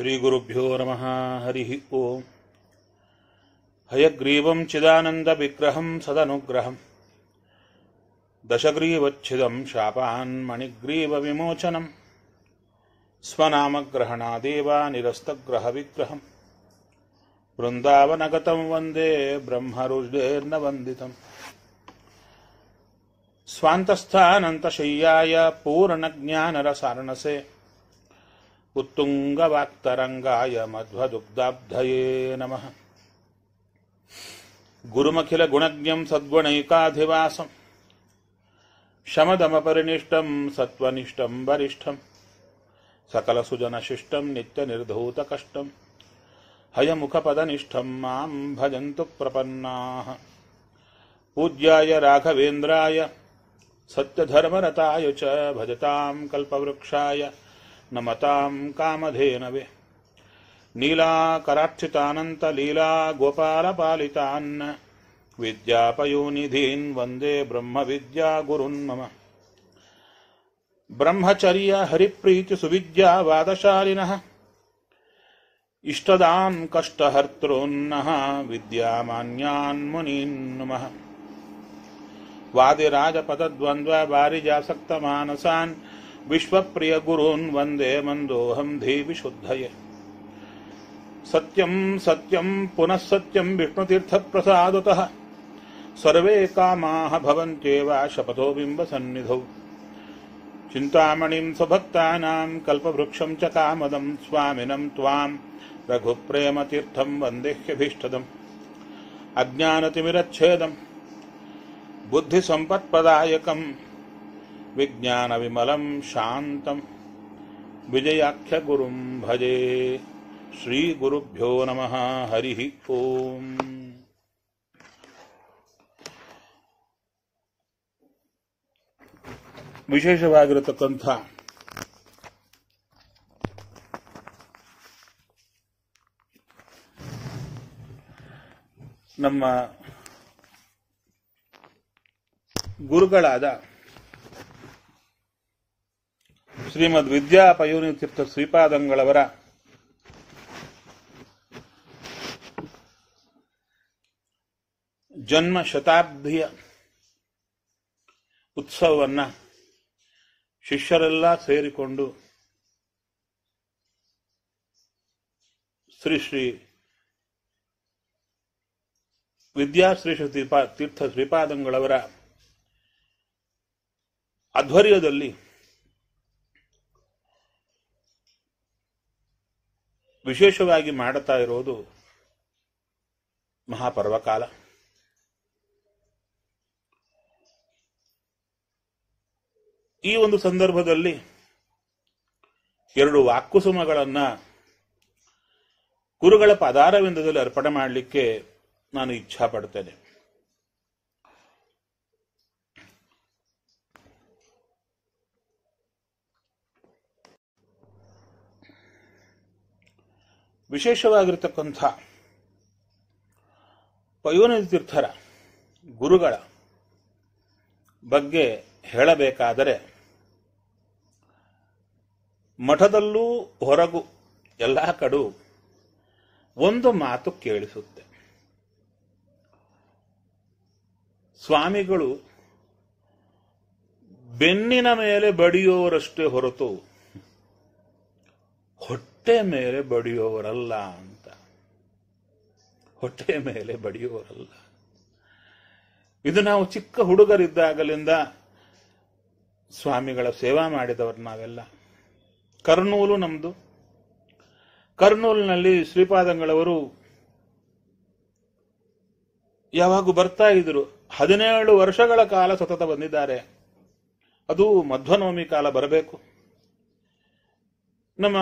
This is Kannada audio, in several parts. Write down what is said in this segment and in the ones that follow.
श्रीगुरुभ्यो नमः हरिः ओम् हयग्रीवम् चिदानन्दविग्रहम् सदनुग्रहम् दशग्रीवच्छिदम् शापान्मणिग्रीवविमोचनम् स्वनामग्रहणादेवानिरस्तग्रहविग्रहम् वृन्दावनगतं वन्दे ब्रह्मरुजेर्न वन्दितम् स्वान्तस्थानन्तशय्याय पूर्णज्ञानरसारणसे उत्तुङ्गवाक्तरङ्गाय मध्वदुग्धाब्धये नमः गुरुमखिलगुणज्ञम् सद्गुणैकाधिवासम् शमदमपरिनिष्टम् सत्त्वनिष्टम् वरिष्ठम् सकलसुजनशिष्टम् नित्यनिर्धूतकष्टम् हयमुखपदनिष्ठम् माम् भजन्तु प्रपन्नाः पूज्याय राघवेन्द्राय सत्यधर्मरताय च भजताम् कल्पवृक्षाय न मताम् कामधेनवे नीलाकरार्चितानन्तलीला गोपालपालितान् विद्यापयोनिधीन् वन्दे ब्रह्मविद्यागुरु ब्रह्मचर्यहरिप्रीतिसुविद्यावादशालिनः इष्टदान्कष्टहर्तॄन्नः विद्यामान्यान्मुनीदिराजपदद्वन्द्वारिजासक्तमानसान् विश्वप्रियगुरून् वन्दे मन्दोऽहं धीविशुद्धये सत्यं सत्यं पुनः सत्यं विष्णुतीर्थप्रसादतः सर्वे कामाः भवन्त्येव शपथो बिम्बसन्निधौ चिन्तामणिं स्वभक्तानां कल्पवृक्षं च कामदं स्वामिनं त्वां रघुप्रेमतीर्थं वन्देह्यभीष्टदम् अज्ञानतिमिरच्छेदं बुद्धिसम्पत्प्रदायकम् विज्ञान विज्ञानविमलं विजयाख्य विजयाख्यगुरुं भजे श्री श्रीगुरुभ्यो नमः हरिः ओम् कंथ ನಮ್ಮ ಗುರುಗಳಾದ ಶ್ರೀಮದ್ ತೀರ್ಥ ಶ್ರೀಪಾದಂಗಳವರ ಜನ್ಮ ಶತಾಬ್ದಿಯ ಉತ್ಸವವನ್ನು ಶಿಷ್ಯರೆಲ್ಲ ಸೇರಿಕೊಂಡು ಶ್ರೀ ಶ್ರೀ ವಿದ್ಯಾಶ್ರೀಷ ತೀರ್ಥ ಶ್ರೀಪಾದಂಗಳವರ ಅಧ್ವರ್ಯದಲ್ಲಿ ವಿಶೇಷವಾಗಿ ಮಾಡುತ್ತಾ ಇರೋದು ಮಹಾಪರ್ವಕಾಲ ಈ ಒಂದು ಸಂದರ್ಭದಲ್ಲಿ ಎರಡು ವಾಕ್ಕುಸುಮಗಳನ್ನ ಗುರುಗಳ ಪದಾರವಿಂದದಲ್ಲಿ ಅರ್ಪಣೆ ಮಾಡಲಿಕ್ಕೆ ನಾನು ಇಚ್ಛಾ ಪಡ್ತೇನೆ ವಿಶೇಷವಾಗಿರ್ತಕ್ಕಂಥ ತೀರ್ಥರ ಗುರುಗಳ ಬಗ್ಗೆ ಹೇಳಬೇಕಾದರೆ ಮಠದಲ್ಲೂ ಹೊರಗು ಎಲ್ಲ ಕಡು ಒಂದು ಮಾತು ಕೇಳಿಸುತ್ತೆ ಸ್ವಾಮಿಗಳು ಬೆನ್ನಿನ ಮೇಲೆ ಬಡಿಯೋರಷ್ಟೇ ಹೊರತು ಹೊಟ್ಟೆ ಮೇಲೆ ಬಡಿಯುವವರಲ್ಲ ಅಂತ ಹೊಟ್ಟೆ ಮೇಲೆ ಬಡಿಯುವವರಲ್ಲ ಇದು ನಾವು ಚಿಕ್ಕ ಹುಡುಗರಿದ್ದಾಗಲಿಂದ ಸ್ವಾಮಿಗಳ ಸೇವಾ ಮಾಡಿದವರು ನಾವೆಲ್ಲ ಕರ್ನೂಲು ನಮ್ದು ಕರ್ನೂಲಿನಲ್ಲಿ ಶ್ರೀಪಾದಂಗಳವರು ಯಾವಾಗ ಬರ್ತಾ ಇದ್ರು ಹದಿನೇಳು ವರ್ಷಗಳ ಕಾಲ ಸತತ ಬಂದಿದ್ದಾರೆ ಅದು ಮಧ್ವನವಮಿ ಕಾಲ ಬರಬೇಕು ನಮ್ಮ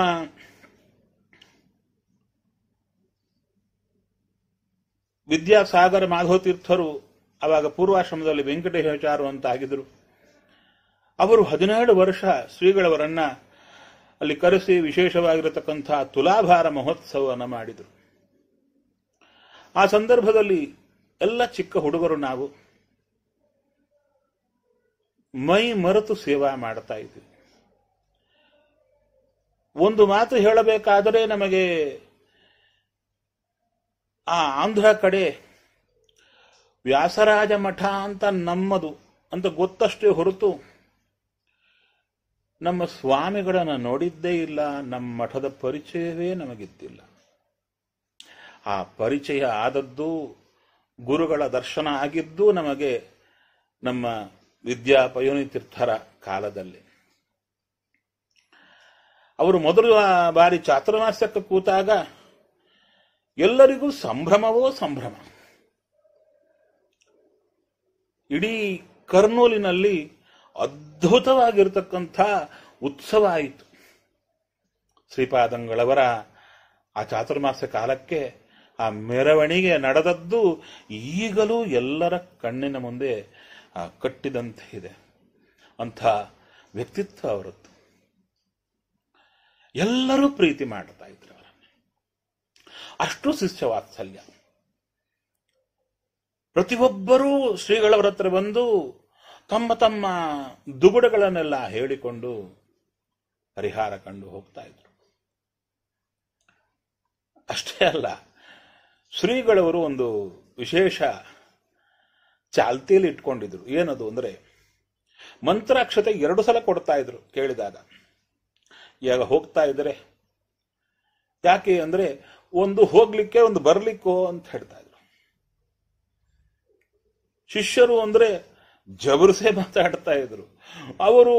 ವಿದ್ಯಾಸಾಗರ ಮಾಧವತೀರ್ಥರು ಆವಾಗ ಪೂರ್ವಾಶ್ರಮದಲ್ಲಿ ವೆಂಕಟೇಶಾಚಾರು ಅಂತ ಆಗಿದ್ರು ಅವರು ಹದಿನೇಳು ವರ್ಷ ಶ್ರೀಗಳವರನ್ನ ಅಲ್ಲಿ ಕರೆಸಿ ವಿಶೇಷವಾಗಿರತಕ್ಕಂಥ ತುಲಾಭಾರ ಮಹೋತ್ಸವವನ್ನು ಮಾಡಿದರು ಆ ಸಂದರ್ಭದಲ್ಲಿ ಎಲ್ಲ ಚಿಕ್ಕ ಹುಡುಗರು ನಾವು ಮೈ ಮರೆತು ಸೇವಾ ಮಾಡ್ತಾ ಇದ್ವಿ ಒಂದು ಮಾತು ಹೇಳಬೇಕಾದರೆ ನಮಗೆ ಆ ಆಂಧ್ರ ಕಡೆ ವ್ಯಾಸರಾಜ ಮಠ ಅಂತ ನಮ್ಮದು ಅಂತ ಗೊತ್ತಷ್ಟೇ ಹೊರತು ನಮ್ಮ ಸ್ವಾಮಿಗಳನ್ನು ನೋಡಿದ್ದೇ ಇಲ್ಲ ನಮ್ಮ ಮಠದ ಪರಿಚಯವೇ ನಮಗಿದ್ದಿಲ್ಲ ಆ ಪರಿಚಯ ಆದದ್ದು ಗುರುಗಳ ದರ್ಶನ ಆಗಿದ್ದು ನಮಗೆ ನಮ್ಮ ವಿದ್ಯಾಪಯೋನಿ ತೀರ್ಥರ ಕಾಲದಲ್ಲಿ ಅವರು ಮೊದಲ ಬಾರಿ ಚಾತುರ್ಮಾಸ್ಯಕ್ಕೆ ಕೂತಾಗ ಎಲ್ಲರಿಗೂ ಸಂಭ್ರಮವೋ ಸಂಭ್ರಮ ಇಡೀ ಕರ್ನೂಲಿನಲ್ಲಿ ಅದ್ಭುತವಾಗಿರತಕ್ಕಂಥ ಉತ್ಸವ ಆಯಿತು ಶ್ರೀಪಾದಂಗಳವರ ಆ ಚಾತುರ್ಮಾಸ ಕಾಲಕ್ಕೆ ಆ ಮೆರವಣಿಗೆ ನಡೆದದ್ದು ಈಗಲೂ ಎಲ್ಲರ ಕಣ್ಣಿನ ಮುಂದೆ ಕಟ್ಟಿದಂತೆ ಇದೆ ಅಂಥ ವ್ಯಕ್ತಿತ್ವ ಅವರದ್ದು ಎಲ್ಲರೂ ಪ್ರೀತಿ ಮಾಡ್ತಾ ಇದ್ರು ಅಷ್ಟು ವಾತ್ಸಲ್ಯ ಪ್ರತಿಯೊಬ್ಬರೂ ಶ್ರೀಗಳವರ ಹತ್ರ ಬಂದು ತಮ್ಮ ತಮ್ಮ ದುಗುಡಗಳನ್ನೆಲ್ಲ ಹೇಳಿಕೊಂಡು ಪರಿಹಾರ ಕಂಡು ಹೋಗ್ತಾ ಇದ್ರು ಅಷ್ಟೇ ಅಲ್ಲ ಶ್ರೀಗಳವರು ಒಂದು ವಿಶೇಷ ಚಾಲ್ತಿಯಲ್ಲಿ ಇಟ್ಕೊಂಡಿದ್ರು ಏನದು ಅಂದ್ರೆ ಮಂತ್ರಾಕ್ಷತೆ ಎರಡು ಸಲ ಕೊಡ್ತಾ ಇದ್ರು ಕೇಳಿದಾಗ ಈಗ ಹೋಗ್ತಾ ಇದ್ರೆ ಯಾಕೆ ಅಂದ್ರೆ ಒಂದು ಹೋಗ್ಲಿಕ್ಕೆ ಒಂದು ಬರ್ಲಿಕ್ಕೋ ಅಂತ ಹೇಳ್ತಾ ಇದ್ರು ಶಿಷ್ಯರು ಅಂದ್ರೆ ಜಬರ್ಸೆ ಮಾತಾಡ್ತಾ ಇದ್ರು ಅವರು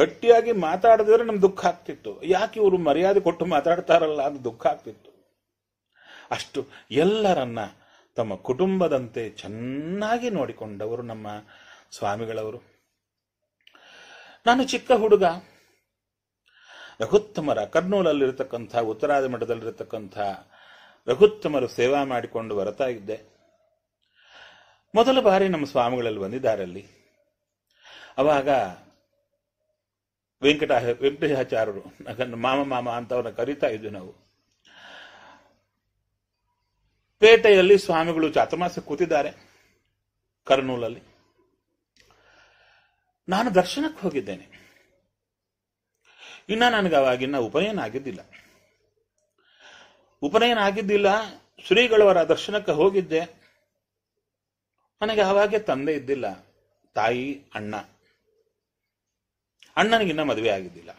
ಗಟ್ಟಿಯಾಗಿ ಮಾತಾಡಿದ್ರೆ ನಮ್ಗೆ ದುಃಖ ಆಗ್ತಿತ್ತು ಯಾಕೆ ಇವರು ಮರ್ಯಾದೆ ಕೊಟ್ಟು ಮಾತಾಡ್ತಾರಲ್ಲ ಅಂತ ದುಃಖ ಆಗ್ತಿತ್ತು ಅಷ್ಟು ಎಲ್ಲರನ್ನ ತಮ್ಮ ಕುಟುಂಬದಂತೆ ಚೆನ್ನಾಗಿ ನೋಡಿಕೊಂಡವರು ನಮ್ಮ ಸ್ವಾಮಿಗಳವರು ನಾನು ಚಿಕ್ಕ ಹುಡುಗ ರಘುತ್ತಮರ ಕರ್ನೂಲಲ್ಲಿರತಕ್ಕಂಥ ಉತ್ತರಾದ ಮಠದಲ್ಲಿರತಕ್ಕಂಥ ರಘುತ್ತಮರು ಸೇವಾ ಮಾಡಿಕೊಂಡು ಬರ್ತಾ ಇದ್ದೆ ಮೊದಲ ಬಾರಿ ನಮ್ಮ ಸ್ವಾಮಿಗಳಲ್ಲಿ ಬಂದಿದ್ದಾರೆ ಅಲ್ಲಿ ಅವಾಗ ವೆಂಕಟ ವೆಂಕಟೇಶಾಚಾರ್ಯರು ಮಾಮ ಮಾಮ ಅಂತ ಅವ್ರನ್ನ ಕರಿತಾ ಇದ್ವಿ ನಾವು ಪೇಟೆಯಲ್ಲಿ ಸ್ವಾಮಿಗಳು ಚಾತುರ್ಮಾಸ ಕೂತಿದ್ದಾರೆ ಕರ್ನೂಲಲ್ಲಿ ನಾನು ದರ್ಶನಕ್ಕೆ ಹೋಗಿದ್ದೇನೆ ಇನ್ನ ನನಗೆ ಅವಾಗಿನ್ನ ಉಪನಯನ ಆಗಿದ್ದಿಲ್ಲ ಉಪನಯನ ಆಗಿದ್ದಿಲ್ಲ ಶ್ರೀಗಳವರ ದರ್ಶನಕ್ಕೆ ಹೋಗಿದ್ದೆ ನನಗೆ ಅವಾಗೆ ತಂದೆ ಇದ್ದಿಲ್ಲ ತಾಯಿ ಅಣ್ಣ ಅಣ್ಣನಿಗಿನ್ನ ಮದುವೆ ಆಗಿದ್ದಿಲ್ಲ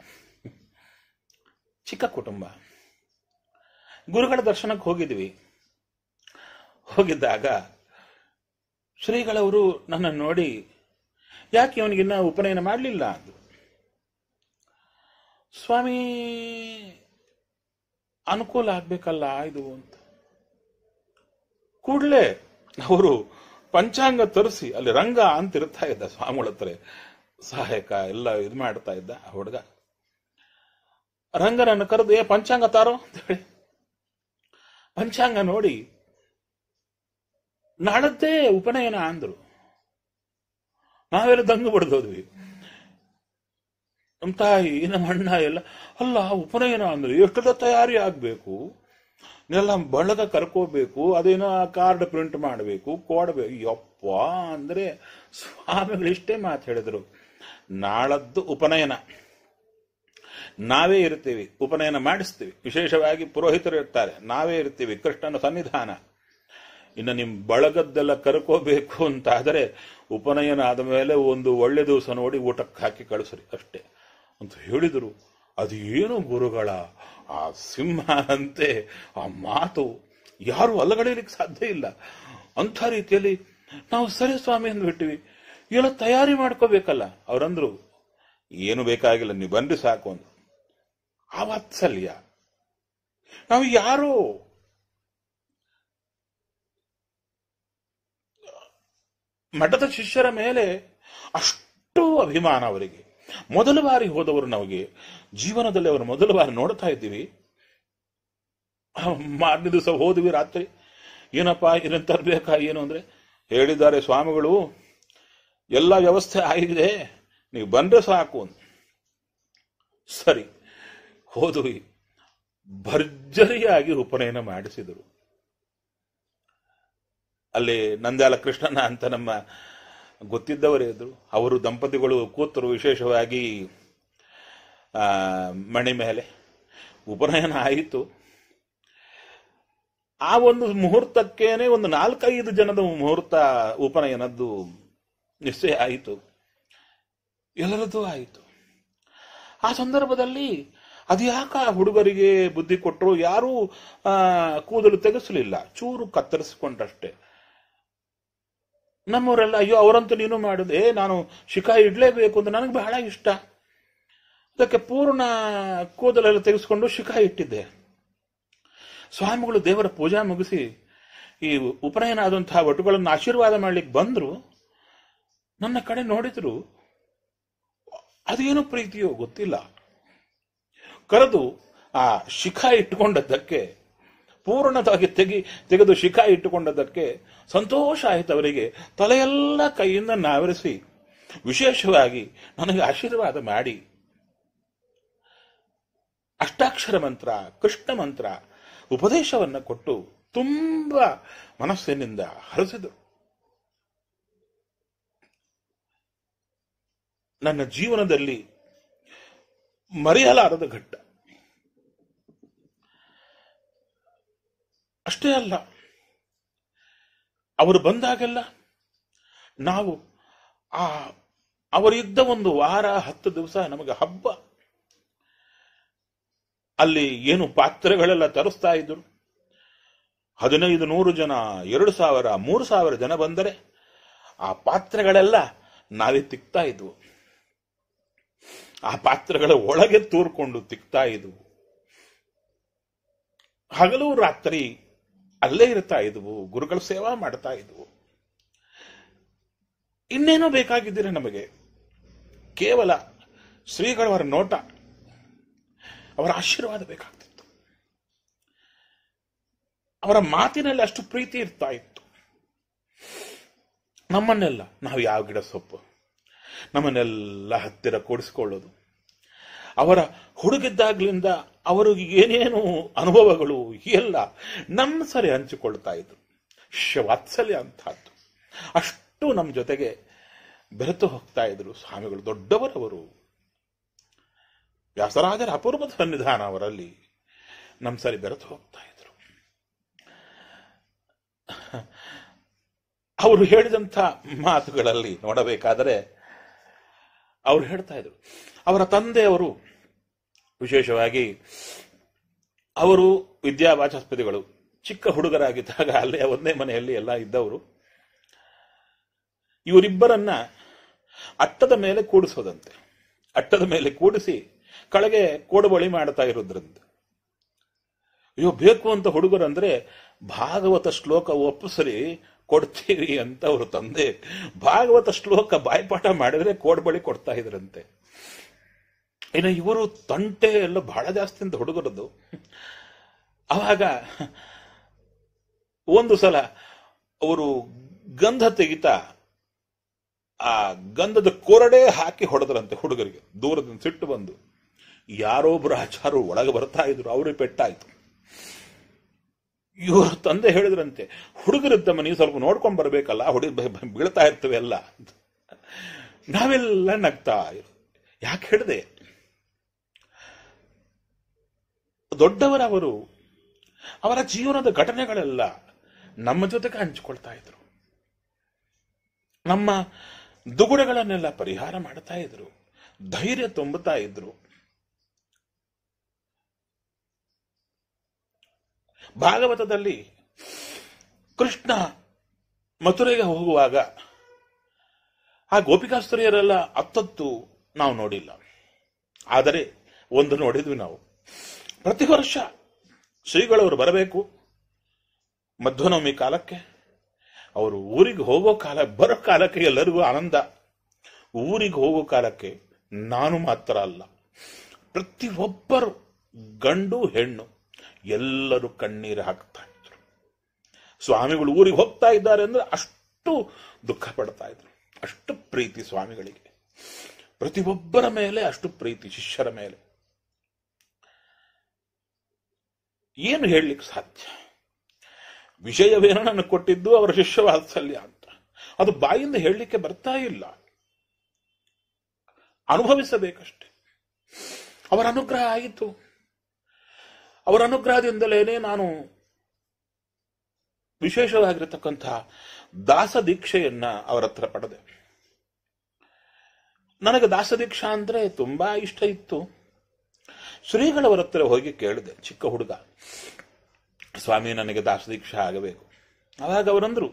ಚಿಕ್ಕ ಕುಟುಂಬ ಗುರುಗಳ ದರ್ಶನಕ್ಕೆ ಹೋಗಿದ್ವಿ ಹೋಗಿದ್ದಾಗ ಶ್ರೀಗಳವರು ನನ್ನ ನೋಡಿ ಯಾಕೆ ಇವನಿಗಿನ್ನ ಉಪನಯನ ಮಾಡಲಿಲ್ಲ ಅದು ಸ್ವಾಮಿ ಅನುಕೂಲ ಆಗ್ಬೇಕಲ್ಲ ಇದು ಅಂತ ಕೂಡ್ಲೆ ಅವರು ಪಂಚಾಂಗ ತರಿಸಿ ಅಲ್ಲಿ ರಂಗ ಅಂತ ಇರ್ತಾ ಇದ್ದ ಸ್ವಾಮಿಗಳ ಹತ್ರ ಸಹಾಯಕ ಎಲ್ಲ ಇದು ಮಾಡ್ತಾ ಇದ್ದ ಹುಡುಗ ರಂಗನನ್ನು ಕರೆದು ಏ ಪಂಚಾಂಗ ತಾರೋ ಅಂತ ಹೇಳಿ ಪಂಚಾಂಗ ನೋಡಿ ನಾಳದ್ದೇ ಉಪನಯನ ಅಂದ್ರು ನಾವೆಲ್ಲ ದಂಗು ಬಡ್ದೋದ್ವಿ ನಮ್ಮ ತಾಯಿ ನಮ್ಮ ಅಣ್ಣ ಎಲ್ಲ ಅಲ್ಲ ಉಪನಯನ ಅಂದರೆ ಎಷ್ಟು ತಯಾರಿ ಆಗಬೇಕು ಎಲ್ಲ ಬಳಗ ಕರ್ಕೋಬೇಕು ಅದೇನೋ ಆ ಕಾರ್ಡ್ ಪ್ರಿಂಟ್ ಮಾಡಬೇಕು ಕೊಡಬೇಕು ಯಪ್ಪ ಅಂದರೆ ಸ್ವಾಮಿಗಳು ಇಷ್ಟೇ ಮಾತು ಹೇಳಿದರು ನಾಳದ್ದು ಉಪನಯನ ನಾವೇ ಇರ್ತೀವಿ ಉಪನಯನ ಮಾಡಿಸ್ತೀವಿ ವಿಶೇಷವಾಗಿ ಪುರೋಹಿತರು ಇರ್ತಾರೆ ನಾವೇ ಇರ್ತೀವಿ ಕೃಷ್ಣನ ಸನ್ನಿಧಾನ ಇನ್ನು ನಿಮ್ಮ ಬಳಗದ್ದೆಲ್ಲ ಕರ್ಕೋಬೇಕು ಅಂತಾದರೆ ಉಪನಯನ ಆದ ಮೇಲೆ ಒಂದು ಒಳ್ಳೆ ದಿವಸ ನೋಡಿ ಊಟಕ್ಕೆ ಹಾಕಿ ಕಳಿಸ್ರಿ ಅಷ್ಟೇ ಅಂತ ಹೇಳಿದರು ಅದು ಗುರುಗಳ ಆ ಸಿಂಹ ಅಂತೆ ಆ ಮಾತು ಯಾರು ಅಲಗಡೆಯಲಿಕ್ಕೆ ಸಾಧ್ಯ ಇಲ್ಲ ಅಂಥ ರೀತಿಯಲ್ಲಿ ನಾವು ಸರಿ ಸ್ವಾಮಿ ಎಂದು ಬಿಟ್ಟಿವಿ ಎಲ್ಲ ತಯಾರಿ ಮಾಡ್ಕೋಬೇಕಲ್ಲ ಅವರಂದ್ರು ಏನು ಬೇಕಾಗಿಲ್ಲ ನೀವು ಬನ್ರಿ ಸಾಕು ಅಂದ್ರು ಆ ವಾತ್ಸಲ್ಯ ನಾವು ಯಾರು ಮಠದ ಶಿಷ್ಯರ ಮೇಲೆ ಅಷ್ಟು ಅಭಿಮಾನ ಅವರಿಗೆ ಮೊದಲ ಬಾರಿ ಹೋದವರು ನಮಗೆ ಜೀವನದಲ್ಲಿ ಅವರು ಮೊದಲ ಬಾರಿ ನೋಡ್ತಾ ಇದ್ದೀವಿ ಮಾರನೇ ದಿವಸ ಹೋದ್ವಿ ರಾತ್ರಿ ಏನಪ್ಪ ಇದನ್ನು ತರಬೇಕಾ ಏನು ಅಂದ್ರೆ ಹೇಳಿದ್ದಾರೆ ಸ್ವಾಮಿಗಳು ಎಲ್ಲ ವ್ಯವಸ್ಥೆ ಆಗಿದೆ ನೀವು ಬಂದ್ರೆ ಸಾಕು ಸರಿ ಹೋದ್ವಿ ಭರ್ಜರಿಯಾಗಿ ಉಪನಯನ ಮಾಡಿಸಿದರು ಅಲ್ಲಿ ನಂದ್ಯಾಲ ಕೃಷ್ಣನ ಅಂತ ನಮ್ಮ ಗೊತ್ತಿದ್ದವರೇ ಇದ್ರು ಅವರು ದಂಪತಿಗಳು ಕೂತರು ವಿಶೇಷವಾಗಿ ಮಣಿ ಮೇಲೆ ಉಪನಯನ ಆಯಿತು ಆ ಒಂದು ಮುಹೂರ್ತಕ್ಕೇನೆ ಒಂದು ನಾಲ್ಕೈದು ಜನದ ಮುಹೂರ್ತ ಉಪನಯನದ್ದು ನಿಶ್ಚಯ ಆಯಿತು ಎಲ್ಲರದ್ದು ಆಯಿತು ಆ ಸಂದರ್ಭದಲ್ಲಿ ಅದ್ಯಾಕ ಹುಡುಗರಿಗೆ ಬುದ್ಧಿ ಕೊಟ್ಟರು ಯಾರೂ ಕೂದಲು ತೆಗೆಸಲಿಲ್ಲ ಚೂರು ಕತ್ತರಿಸಿಕೊಂಡಷ್ಟೇ ನಮ್ಮವರೆಲ್ಲ ಅಯ್ಯೋ ಅವರಂತೂ ನೀನು ಮಾಡಿದೆ ನಾನು ಶಿಖಾ ಇಡಲೇಬೇಕು ಅಂತ ನನಗೆ ಬಹಳ ಇಷ್ಟ ಅದಕ್ಕೆ ಪೂರ್ಣ ಕೂದಲೆಲ್ಲ ತೆಗೆಸ್ಕೊಂಡು ಶಿಖಾ ಇಟ್ಟಿದ್ದೆ ಸ್ವಾಮಿಗಳು ದೇವರ ಪೂಜಾ ಮುಗಿಸಿ ಈ ಉಪನಯನ ಆದಂತಹ ಒಟ್ಟುಗಳನ್ನು ಆಶೀರ್ವಾದ ಮಾಡ್ಲಿಕ್ಕೆ ಬಂದರು ನನ್ನ ಕಡೆ ನೋಡಿದ್ರು ಅದೇನು ಪ್ರೀತಿಯೋ ಗೊತ್ತಿಲ್ಲ ಕರೆದು ಆ ಶಿಖಾ ಇಟ್ಕೊಂಡದ್ದಕ್ಕೆ ಪೂರ್ಣವಾಗಿ ತೆಗಿ ತೆಗೆದು ಶಿಖ ಇಟ್ಟುಕೊಂಡದಕ್ಕೆ ಸಂತೋಷ ಆಯಿತು ಅವರಿಗೆ ತಲೆಯೆಲ್ಲ ಕೈಯಿಂದ ನಾವರಿಸಿ ವಿಶೇಷವಾಗಿ ನನಗೆ ಆಶೀರ್ವಾದ ಮಾಡಿ ಅಷ್ಟಾಕ್ಷರ ಮಂತ್ರ ಕೃಷ್ಣ ಮಂತ್ರ ಉಪದೇಶವನ್ನು ಕೊಟ್ಟು ತುಂಬ ಮನಸ್ಸಿನಿಂದ ಹರಿಸಿದರು ನನ್ನ ಜೀವನದಲ್ಲಿ ಮರೆಯಲಾರದ ಘಟ್ಟ ಅಷ್ಟೇ ಅಲ್ಲ ಅವರು ಬಂದಾಗೆಲ್ಲ ನಾವು ಆ ಅವರಿದ್ದ ಒಂದು ವಾರ ಹತ್ತು ದಿವಸ ನಮಗೆ ಹಬ್ಬ ಅಲ್ಲಿ ಏನು ಪಾತ್ರೆಗಳೆಲ್ಲ ತರಿಸ್ತಾ ಇದ್ರು ಹದಿನೈದು ನೂರು ಜನ ಎರಡು ಸಾವಿರ ಮೂರು ಸಾವಿರ ಜನ ಬಂದರೆ ಆ ಪಾತ್ರೆಗಳೆಲ್ಲ ನಾವೇ ತಿಕ್ತಾ ಇದ್ವು ಆ ಪಾತ್ರೆಗಳ ಒಳಗೆ ತೂರ್ಕೊಂಡು ತಿಕ್ತಾ ಇದ್ವು ಹಗಲು ರಾತ್ರಿ ಅಲ್ಲೇ ಇರ್ತಾ ಇದ್ವು ಗುರುಗಳ ಸೇವಾ ಮಾಡ್ತಾ ಇದ್ವು ಇನ್ನೇನೋ ಬೇಕಾಗಿದ್ದೀರಿ ನಮಗೆ ಕೇವಲ ಶ್ರೀಗಳವರ ನೋಟ ಅವರ ಆಶೀರ್ವಾದ ಬೇಕಾಗ್ತಿತ್ತು ಅವರ ಮಾತಿನಲ್ಲಿ ಅಷ್ಟು ಪ್ರೀತಿ ಇರ್ತಾ ಇತ್ತು ನಮ್ಮನ್ನೆಲ್ಲ ನಾವು ಯಾವ ಗಿಡ ಸೊಪ್ಪು ನಮ್ಮನ್ನೆಲ್ಲ ಹತ್ತಿರ ಕೂಡಿಸ್ಕೊಳ್ಳೋದು ಅವರ ಹುಡುಗಿದ್ದಾಗ್ಲಿಂದ ಅವರು ಏನೇನು ಅನುಭವಗಳು ಎಲ್ಲ ನಮ್ಮ ಸರಿ ಹಂಚಿಕೊಳ್ತಾ ಇದ್ರು ವಾತ್ಸಲ್ಯ ಅಂತಹದ್ದು ಅಷ್ಟು ನಮ್ಮ ಜೊತೆಗೆ ಬೆರೆತು ಹೋಗ್ತಾ ಇದ್ರು ಸ್ವಾಮಿಗಳು ದೊಡ್ಡವರವರು ವ್ಯಾಸರಾಜರ ಅಪೂರ್ವದ ಸನ್ನಿಧಾನ ಅವರಲ್ಲಿ ನಮ್ಮ ಸರಿ ಬೆರೆತು ಹೋಗ್ತಾ ಇದ್ರು ಅವರು ಹೇಳಿದಂಥ ಮಾತುಗಳಲ್ಲಿ ನೋಡಬೇಕಾದರೆ ಅವರು ಹೇಳ್ತಾ ಇದ್ರು ಅವರ ತಂದೆಯವರು ವಿಶೇಷವಾಗಿ ಅವರು ವಿದ್ಯಾವಾಚಸ್ಪತಿಗಳು ಚಿಕ್ಕ ಹುಡುಗರಾಗಿದ್ದಾಗ ಅಲ್ಲೇ ಒಂದೇ ಮನೆಯಲ್ಲಿ ಎಲ್ಲ ಇದ್ದವರು ಇವರಿಬ್ಬರನ್ನ ಅಟ್ಟದ ಮೇಲೆ ಕೂಡಿಸೋದಂತೆ ಅಟ್ಟದ ಮೇಲೆ ಕೂಡಿಸಿ ಕಳೆಗೆ ಕೋಡುಬಳಿ ಮಾಡ್ತಾ ಇರೋದ್ರಿಂದ ಅಯ್ಯೋ ಬೇಕು ಅಂತ ಹುಡುಗರಂದ್ರೆ ಭಾಗವತ ಶ್ಲೋಕ ಸರಿ ಕೊಡ್ತೀರಿ ಅಂತ ಅವರು ತಂದೆ ಭಾಗವತ ಶ್ಲೋಕ ಬಾಯ್ಪಾಠ ಮಾಡಿದ್ರೆ ಕೋಡ್ಬಳಿ ಕೊಡ್ತಾ ಇದ್ರಂತೆ ಇನ್ನು ಇವರು ತಂಟೆ ಎಲ್ಲ ಬಹಳ ಜಾಸ್ತಿ ಅಂತ ಹುಡುಗರದ್ದು ಅವಾಗ ಒಂದು ಸಲ ಅವರು ಗಂಧ ತೆಗಿತಾ ಆ ಗಂಧದ ಕೊರಡೆ ಹಾಕಿ ಹೊಡೆದ್ರಂತೆ ಹುಡುಗರಿಗೆ ದೂರದಿಂದ ಸಿಟ್ಟು ಬಂದು ಯಾರೊಬ್ರು ಆಚಾರು ಒಳಗೆ ಬರ್ತಾ ಇದ್ರು ಅವರೇ ಪೆಟ್ಟಾಯ್ತು ಇವರು ತಂದೆ ಹೇಳಿದ್ರಂತೆ ಹುಡುಗರಿದ್ದ ಮನೆ ಸ್ವಲ್ಪ ನೋಡ್ಕೊಂಡ್ ಬರ್ಬೇಕಲ್ಲ ಹುಡುಗ ಬೀಳ್ತಾ ಇರ್ತವೆ ಎಲ್ಲ ನಾವೆಲ್ಲ ನಗ್ತಾ ಇರು ಯಾಕೆ ಹೇಳಿದೆ ದೊಡ್ಡವರವರು ಅವರ ಜೀವನದ ಘಟನೆಗಳೆಲ್ಲ ನಮ್ಮ ಜೊತೆಗೆ ಹಂಚಿಕೊಳ್ತಾ ಇದ್ರು ನಮ್ಮ ದುಗುಡಗಳನ್ನೆಲ್ಲ ಪರಿಹಾರ ಮಾಡ್ತಾ ಇದ್ರು ಧೈರ್ಯ ತುಂಬುತ್ತಾ ಇದ್ರು ಭಾಗವತದಲ್ಲಿ ಕೃಷ್ಣ ಮಥುರೆಗೆ ಹೋಗುವಾಗ ಆ ಗೋಪಿಕಾಸ್ತುರಿಯರೆಲ್ಲ ಅತ್ತತ್ತು ನಾವು ನೋಡಿಲ್ಲ ಆದರೆ ಒಂದು ನೋಡಿದ್ವಿ ನಾವು ಪ್ರತಿ ವರ್ಷ ಶ್ರೀಗಳವರು ಬರಬೇಕು ಮಧ್ವನವಮಿ ಕಾಲಕ್ಕೆ ಅವರು ಊರಿಗೆ ಹೋಗೋ ಕಾಲ ಬರೋ ಕಾಲಕ್ಕೆ ಎಲ್ಲರಿಗೂ ಆನಂದ ಊರಿಗೆ ಹೋಗೋ ಕಾಲಕ್ಕೆ ನಾನು ಮಾತ್ರ ಅಲ್ಲ ಪ್ರತಿಯೊಬ್ಬರು ಗಂಡು ಹೆಣ್ಣು ಎಲ್ಲರೂ ಕಣ್ಣೀರು ಹಾಕ್ತಾ ಇದ್ರು ಸ್ವಾಮಿಗಳು ಊರಿಗೆ ಹೋಗ್ತಾ ಇದ್ದಾರೆ ಅಂದ್ರೆ ಅಷ್ಟು ದುಃಖ ಪಡ್ತಾ ಇದ್ರು ಅಷ್ಟು ಪ್ರೀತಿ ಸ್ವಾಮಿಗಳಿಗೆ ಪ್ರತಿಯೊಬ್ಬರ ಮೇಲೆ ಅಷ್ಟು ಪ್ರೀತಿ ಶಿಷ್ಯರ ಮೇಲೆ ಏನು ಹೇಳಲಿಕ್ಕೆ ಸಾಧ್ಯ ವಿಷಯವೇನೋ ನನಗೆ ಕೊಟ್ಟಿದ್ದು ಅವರ ಶಿಷ್ಯ ವಾತ್ಸಲ್ಯ ಅಂತ ಅದು ಬಾಯಿಂದ ಹೇಳಲಿಕ್ಕೆ ಬರ್ತಾ ಇಲ್ಲ ಅನುಭವಿಸಬೇಕಷ್ಟೆ ಅವರ ಅನುಗ್ರಹ ಆಯಿತು ಅವರ ಅನುಗ್ರಹದಿಂದಲೇನೆ ನಾನು ವಿಶೇಷವಾಗಿರತಕ್ಕಂತಹ ದಾಸ ದೀಕ್ಷೆಯನ್ನ ಅವರ ಹತ್ರ ಪಡೆದೆ ನನಗೆ ದಾಸದೀಕ್ಷಾ ಅಂದ್ರೆ ತುಂಬಾ ಇಷ್ಟ ಇತ್ತು ಶ್ರೀಗಳವರ ಹತ್ರ ಹೋಗಿ ಕೇಳಿದೆ ಚಿಕ್ಕ ಹುಡುಗ ಸ್ವಾಮಿ ನನಗೆ ದಾಸದೀಕ್ಷೆ ಆಗಬೇಕು ಅವಾಗ ಅವರಂದ್ರು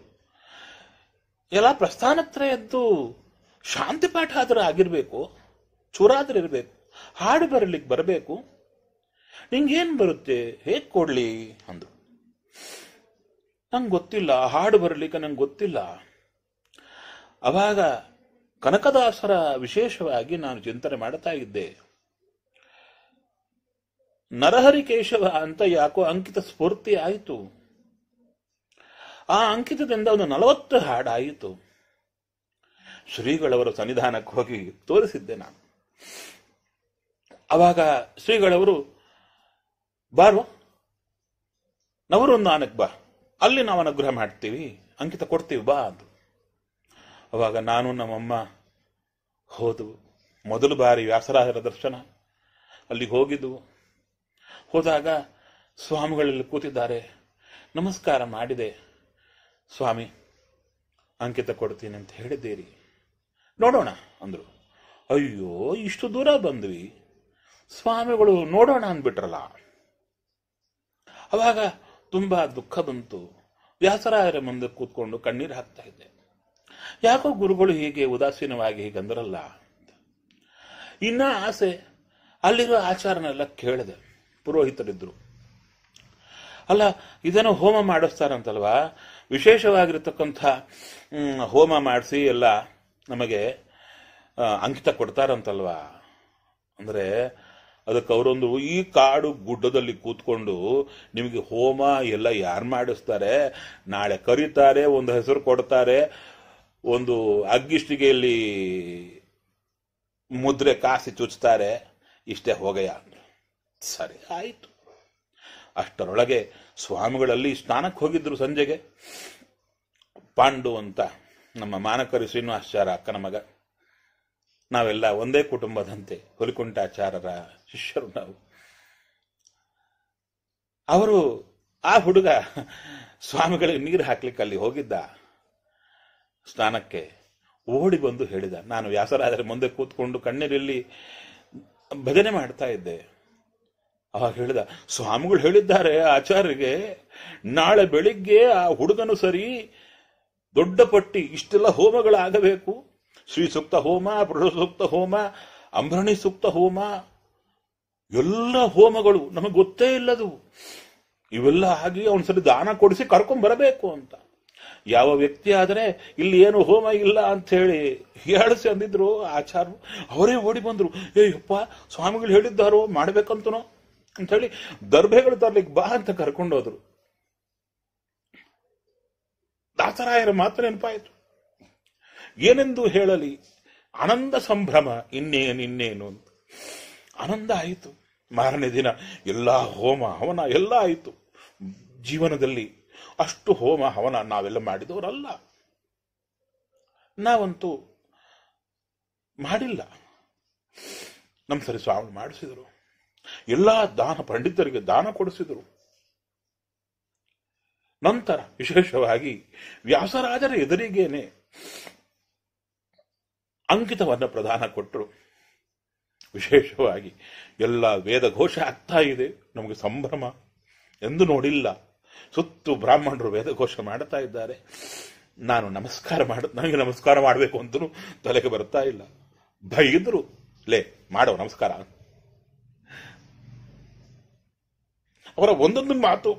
ಎಲ್ಲ ಪ್ರಸ್ಥಾನತ್ರ ಎದ್ದು ಶಾಂತಿ ಪಾಠ ಆದರೂ ಆಗಿರಬೇಕು ಚೂರಾದ್ರೂ ಇರಬೇಕು ಹಾಡು ಬರಲಿಕ್ಕೆ ಬರಬೇಕು ನಿಂಗೇನು ಬರುತ್ತೆ ಹೇಗ್ ಕೊಡ್ಲಿ ಅಂದ್ರು ನಂಗೆ ಗೊತ್ತಿಲ್ಲ ಹಾಡು ಬರಲಿಕ್ಕೆ ನಂಗೆ ಗೊತ್ತಿಲ್ಲ ಅವಾಗ ಕನಕದಾಸರ ವಿಶೇಷವಾಗಿ ನಾನು ಚಿಂತನೆ ಮಾಡ್ತಾ ಇದ್ದೆ ನರಹರಿ ಕೇಶವ ಅಂತ ಯಾಕೋ ಅಂಕಿತ ಸ್ಫೂರ್ತಿ ಆಯಿತು ಆ ಅಂಕಿತದಿಂದ ಒಂದು ನಲವತ್ತು ಹಾಡಾಯಿತು ಶ್ರೀಗಳವರು ಸನ್ನಿಧಾನಕ್ಕೆ ಹೋಗಿ ತೋರಿಸಿದ್ದೆ ನಾನು ಅವಾಗ ಶ್ರೀಗಳವರು ನವರು ನವರೊಂದು ನಾನಕ್ ಬಾ ಅಲ್ಲಿ ನಾವು ಅನುಗ್ರಹ ಮಾಡ್ತೀವಿ ಅಂಕಿತ ಕೊಡ್ತೀವಿ ಬಾ ಅಂತ ಅವಾಗ ನಾನು ನಮ್ಮಮ್ಮ ಹೋದವು ಮೊದಲು ಬಾರಿ ವ್ಯಾಸರಾಜರ ದರ್ಶನ ಅಲ್ಲಿಗೆ ಹೋಗಿದ್ದವು ಹೋದಾಗ ಸ್ವಾಮಿಗಳಲ್ಲಿ ಕೂತಿದ್ದಾರೆ ನಮಸ್ಕಾರ ಮಾಡಿದೆ ಸ್ವಾಮಿ ಅಂಕಿತ ಕೊಡ್ತೀನಿ ಅಂತ ಹೇಳಿದ್ದೀರಿ ನೋಡೋಣ ಅಂದರು ಅಯ್ಯೋ ಇಷ್ಟು ದೂರ ಬಂದ್ವಿ ಸ್ವಾಮಿಗಳು ನೋಡೋಣ ಅಂದ್ಬಿಟ್ರಲ್ಲ ಅವಾಗ ತುಂಬ ದುಃಖ ಬಂತು ವ್ಯಾಸರಾಯರ ಮುಂದೆ ಕೂತ್ಕೊಂಡು ಕಣ್ಣೀರು ಹಾಕ್ತಾ ಇದ್ದೆ ಯಾಕೋ ಗುರುಗಳು ಹೀಗೆ ಉದಾಸೀನವಾಗಿ ಹೀಗಂದ್ರಲ್ಲ ಇನ್ನ ಆಸೆ ಅಲ್ಲಿರೋ ಆಚಾರನೆಲ್ಲ ಕೇಳಿದೆ ಪುರೋಹಿತರಿದ್ದರು ಅಲ್ಲ ಇದನ್ನು ಹೋಮ ಮಾಡಿಸ್ತಾರಂತಲ್ವಾ ವಿಶೇಷವಾಗಿರ್ತಕ್ಕಂಥ ಹೋಮ ಮಾಡಿಸಿ ಎಲ್ಲ ನಮಗೆ ಅಂಕಿತ ಕೊಡ್ತಾರಂತಲ್ವಾ ಅಂದರೆ ಅದಕ್ಕೆ ಅವರೊಂದು ಈ ಕಾಡು ಗುಡ್ಡದಲ್ಲಿ ಕೂತ್ಕೊಂಡು ನಿಮಗೆ ಹೋಮ ಎಲ್ಲ ಯಾರು ಮಾಡಿಸ್ತಾರೆ ನಾಳೆ ಕರೀತಾರೆ ಒಂದು ಹೆಸರು ಕೊಡ್ತಾರೆ ಒಂದು ಅಗ್ಗಿಷ್ಟಿಗೆಯಲ್ಲಿ ಮುದ್ರೆ ಕಾಸಿ ಚುಚ್ತಾರೆ ಇಷ್ಟೇ ಹೋಗಯ್ಯ ಸರಿ ಆಯಿತು ಅಷ್ಟರೊಳಗೆ ಸ್ವಾಮಿಗಳಲ್ಲಿ ಸ್ನಾನಕ್ಕೆ ಹೋಗಿದ್ರು ಸಂಜೆಗೆ ಪಾಂಡು ಅಂತ ನಮ್ಮ ಮಾನಕರಿ ಶ್ರೀನಿವಾಸಚಾರ ಅಕ್ಕನ ಮಗ ನಾವೆಲ್ಲ ಒಂದೇ ಕುಟುಂಬದಂತೆ ಹುಲಿಕುಂಠಾಚಾರರ ಶಿಷ್ಯರು ನಾವು ಅವರು ಆ ಹುಡುಗ ಸ್ವಾಮಿಗಳಿಗೆ ನೀರು ಹಾಕ್ಲಿಕ್ಕೆ ಅಲ್ಲಿ ಹೋಗಿದ್ದ ಸ್ನಾನಕ್ಕೆ ಓಡಿ ಬಂದು ಹೇಳಿದ ನಾನು ವ್ಯಾಸರಾದರೆ ಮುಂದೆ ಕೂತ್ಕೊಂಡು ಕಣ್ಣೀರಲ್ಲಿ ಭಜನೆ ಮಾಡ್ತಾ ಇದ್ದೆ ಅವಾಗ ಹೇಳಿದ ಸ್ವಾಮಿಗಳು ಹೇಳಿದ್ದಾರೆ ಆಚಾರ್ಯಗೆ ನಾಳೆ ಬೆಳಿಗ್ಗೆ ಆ ಹುಡುಗನು ಸರಿ ದೊಡ್ಡ ಪಟ್ಟಿ ಇಷ್ಟೆಲ್ಲ ಹೋಮಗಳಾಗಬೇಕು ಶ್ರೀ ಸೂಕ್ತ ಹೋಮ ಪುರುಷ ಸೂಕ್ತ ಹೋಮ ಅಂಬರಣಿ ಸೂಕ್ತ ಹೋಮ ಎಲ್ಲ ಹೋಮಗಳು ನಮಗೆ ಗೊತ್ತೇ ಇಲ್ಲದು ಇವೆಲ್ಲ ಆಗಿ ಅವನ ಸರಿ ದಾನ ಕೊಡಿಸಿ ಕರ್ಕೊಂಡ್ ಬರಬೇಕು ಅಂತ ಯಾವ ವ್ಯಕ್ತಿ ಆದರೆ ಇಲ್ಲಿ ಏನು ಹೋಮ ಇಲ್ಲ ಅಂತ ಹೇಳಿ ಹೇಳಿಸಿ ಅಂದಿದ್ರು ಆಚಾರ್ಯರು ಅವರೇ ಓಡಿ ಬಂದ್ರು ಏಯಪ್ಪ ಸ್ವಾಮಿಗಳು ಹೇಳಿದ್ದಾರೋ ಮಾಡ್ಬೇಕಂತನೋ ಅಂತ ಹೇಳಿ ದರ್ಭೆಗಳು ತರ್ಲಿಕ್ಕೆ ಬಾ ಅಂತ ಕರ್ಕೊಂಡೋದ್ರು ದಾಸರಾಯರ ಮಾತ್ರ ನೆನಪಾಯಿತು ಏನೆಂದು ಹೇಳಲಿ ಆನಂದ ಸಂಭ್ರಮ ಇನ್ನೇನು ಇನ್ನೇನು ಅಂತ ಆನಂದ ಆಯಿತು ಮಾರನೇ ದಿನ ಎಲ್ಲ ಹೋಮ ಹವನ ಎಲ್ಲ ಆಯಿತು ಜೀವನದಲ್ಲಿ ಅಷ್ಟು ಹೋಮ ಹವನ ನಾವೆಲ್ಲ ಮಾಡಿದವರಲ್ಲ ನಾವಂತೂ ಮಾಡಿಲ್ಲ ನಮ್ಮ ಸರಿ ಸ್ವಾಮಿ ಮಾಡಿಸಿದರು ಎಲ್ಲ ದಾನ ಪಂಡಿತರಿಗೆ ದಾನ ಕೊಡಿಸಿದರು ನಂತರ ವಿಶೇಷವಾಗಿ ವ್ಯಾಸರಾಜರ ಎದುರಿಗೇನೆ ಅಂಕಿತವನ್ನು ಪ್ರದಾನ ಕೊಟ್ಟರು ವಿಶೇಷವಾಗಿ ಎಲ್ಲ ವೇದ ಘೋಷ ಆಗ್ತಾ ಇದೆ ನಮಗೆ ಸಂಭ್ರಮ ಎಂದು ನೋಡಿಲ್ಲ ಸುತ್ತು ಬ್ರಾಹ್ಮಣರು ವೇದ ಘೋಷ ಮಾಡ್ತಾ ಇದ್ದಾರೆ ನಾನು ನಮಸ್ಕಾರ ಮಾಡ ನನಗೆ ನಮಸ್ಕಾರ ಮಾಡಬೇಕು ಅಂತಲೂ ತಲೆಗೆ ಬರ್ತಾ ಇಲ್ಲ ಬೈದರು ಲೇ ಮಾಡೋ ನಮಸ್ಕಾರ ಅವರ ಒಂದೊಂದು ಮಾತು